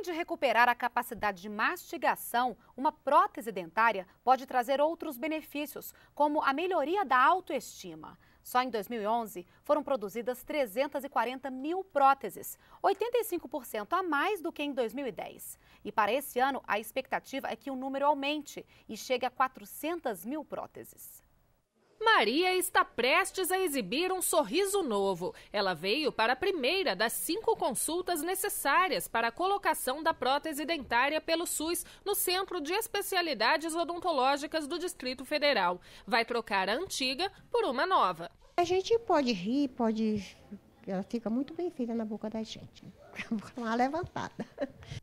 Além de recuperar a capacidade de mastigação, uma prótese dentária pode trazer outros benefícios, como a melhoria da autoestima. Só em 2011 foram produzidas 340 mil próteses, 85% a mais do que em 2010. E para esse ano, a expectativa é que o número aumente e chegue a 400 mil próteses. Maria está prestes a exibir um sorriso novo. Ela veio para a primeira das cinco consultas necessárias para a colocação da prótese dentária pelo SUS no Centro de Especialidades Odontológicas do Distrito Federal. Vai trocar a antiga por uma nova. A gente pode rir, pode. Ela fica muito bem feita na boca da gente. Uma levantada.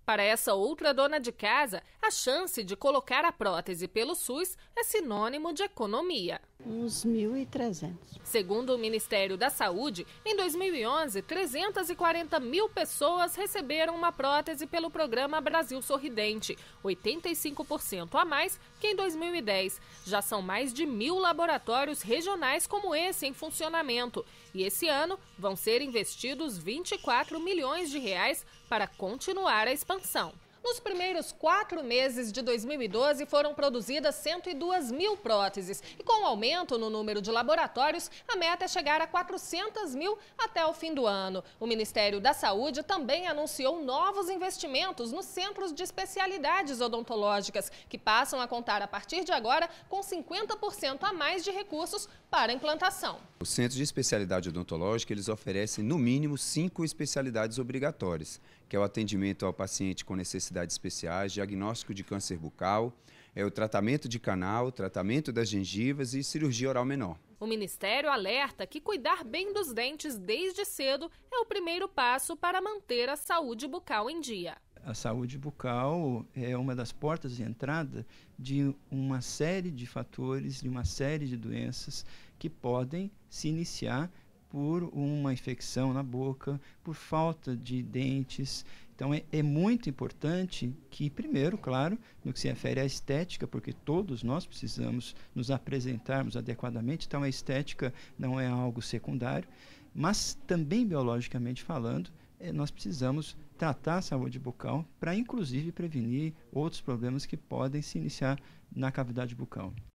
Para essa outra dona de casa, a chance de colocar a prótese pelo SUS é sinônimo de economia. Uns 1.300. Segundo o Ministério da Saúde, em 2011, 340 mil pessoas receberam uma prótese pelo programa Brasil Sorridente, 85% a mais que em 2010. Já são mais de mil laboratórios regionais como esse em funcionamento. E esse ano vão ser investidos 24 milhões de reais para continuar a expansão. Nos primeiros quatro meses de 2012, foram produzidas 102 mil próteses. E com o aumento no número de laboratórios, a meta é chegar a 400 mil até o fim do ano. O Ministério da Saúde também anunciou novos investimentos nos centros de especialidades odontológicas, que passam a contar a partir de agora com 50% a mais de recursos para implantação. Os centros de especialidade odontológica, eles oferecem no mínimo cinco especialidades obrigatórias, que é o atendimento ao paciente com necessidades especiais, diagnóstico de câncer bucal, é o tratamento de canal, tratamento das gengivas e cirurgia oral menor. O Ministério alerta que cuidar bem dos dentes desde cedo é o primeiro passo para manter a saúde bucal em dia. A saúde bucal é uma das portas de entrada de uma série de fatores, de uma série de doenças que podem se iniciar por uma infecção na boca, por falta de dentes. Então é, é, muito importante que, primeiro, claro, no que se refere à estética, porque todos nós precisamos nos apresentarmos adequadamente, então a estética não é algo secundário, mas também biologicamente falando, é, nós precisamos tratar a saúde bucal para, inclusive, prevenir outros problemas que podem se iniciar na cavidade bucal.